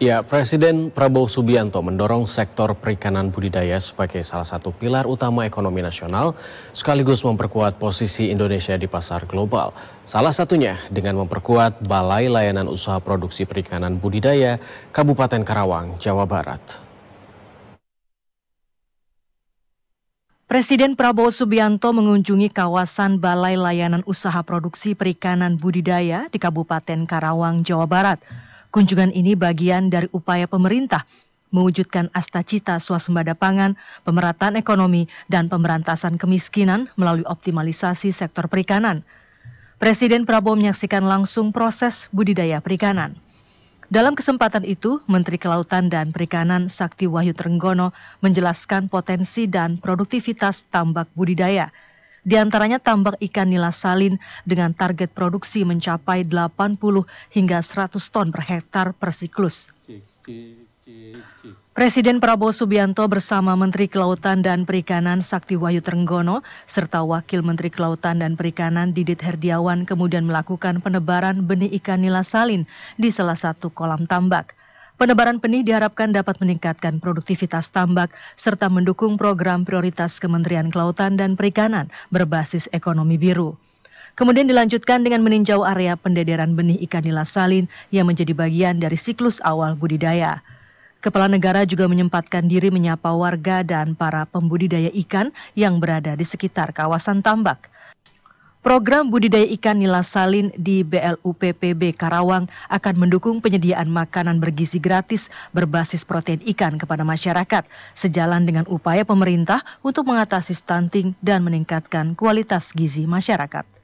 Ya, Presiden Prabowo Subianto mendorong sektor perikanan budidaya sebagai salah satu pilar utama ekonomi nasional, sekaligus memperkuat posisi Indonesia di pasar global. Salah satunya dengan memperkuat Balai Layanan Usaha Produksi Perikanan Budidaya Kabupaten Karawang, Jawa Barat. Presiden Prabowo Subianto mengunjungi kawasan Balai Layanan Usaha Produksi Perikanan Budidaya di Kabupaten Karawang, Jawa Barat Kunjungan ini bagian dari upaya pemerintah mewujudkan astacita swasembada pangan, pemerataan ekonomi, dan pemberantasan kemiskinan melalui optimalisasi sektor perikanan. Presiden Prabowo menyaksikan langsung proses budidaya perikanan. Dalam kesempatan itu, Menteri Kelautan dan Perikanan Sakti Wahyu Trenggono menjelaskan potensi dan produktivitas tambak budidaya – di antaranya tambak ikan nila salin dengan target produksi mencapai 80 hingga 100 ton per hektar per siklus. Presiden Prabowo Subianto bersama Menteri Kelautan dan Perikanan Sakti Wahyu Trenggono serta Wakil Menteri Kelautan dan Perikanan Didit Herdiawan kemudian melakukan penebaran benih ikan nila salin di salah satu kolam tambak. Penebaran benih diharapkan dapat meningkatkan produktivitas tambak serta mendukung program prioritas Kementerian Kelautan dan Perikanan berbasis ekonomi biru. Kemudian dilanjutkan dengan meninjau area pendederan benih ikan nila salin yang menjadi bagian dari siklus awal budidaya. Kepala negara juga menyempatkan diri menyapa warga dan para pembudidaya ikan yang berada di sekitar kawasan tambak. Program budidaya ikan nila salin di BLUPPB Karawang akan mendukung penyediaan makanan bergizi gratis berbasis protein ikan kepada masyarakat, sejalan dengan upaya pemerintah untuk mengatasi stunting dan meningkatkan kualitas gizi masyarakat.